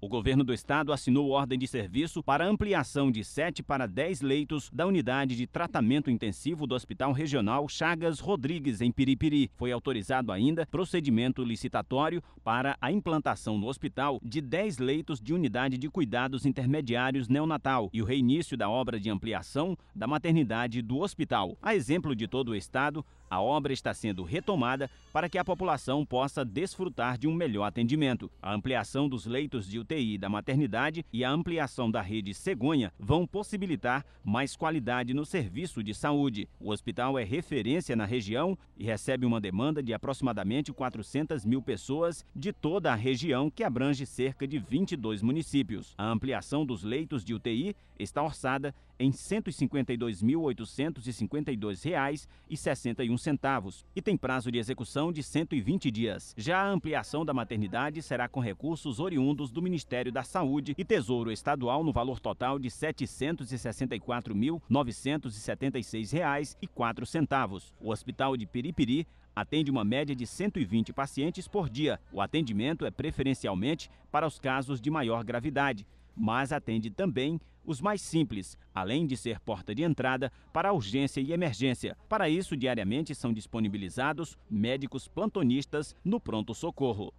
O governo do estado assinou ordem de serviço para ampliação de 7 para 10 leitos da unidade de tratamento intensivo do Hospital Regional Chagas Rodrigues, em Piripiri. Foi autorizado ainda procedimento licitatório para a implantação no hospital de 10 leitos de unidade de cuidados intermediários neonatal e o reinício da obra de ampliação da maternidade do hospital. A exemplo de todo o estado, a obra está sendo retomada para que a população possa desfrutar de um melhor atendimento. A ampliação dos leitos de UTI da maternidade e a ampliação da rede cegonha vão possibilitar mais qualidade no serviço de saúde. O hospital é referência na região e recebe uma demanda de aproximadamente 400 mil pessoas de toda a região, que abrange cerca de 22 municípios. A ampliação dos leitos de UTI está orçada em R$ 152.852,61 centavos e tem prazo de execução de 120 dias. Já a ampliação da maternidade será com recursos oriundos do Ministério da Saúde e Tesouro Estadual no valor total de R$ 764.976,04. O Hospital de Piripiri atende uma média de 120 pacientes por dia. O atendimento é preferencialmente para os casos de maior gravidade mas atende também os mais simples, além de ser porta de entrada para urgência e emergência. Para isso, diariamente são disponibilizados médicos plantonistas no pronto-socorro.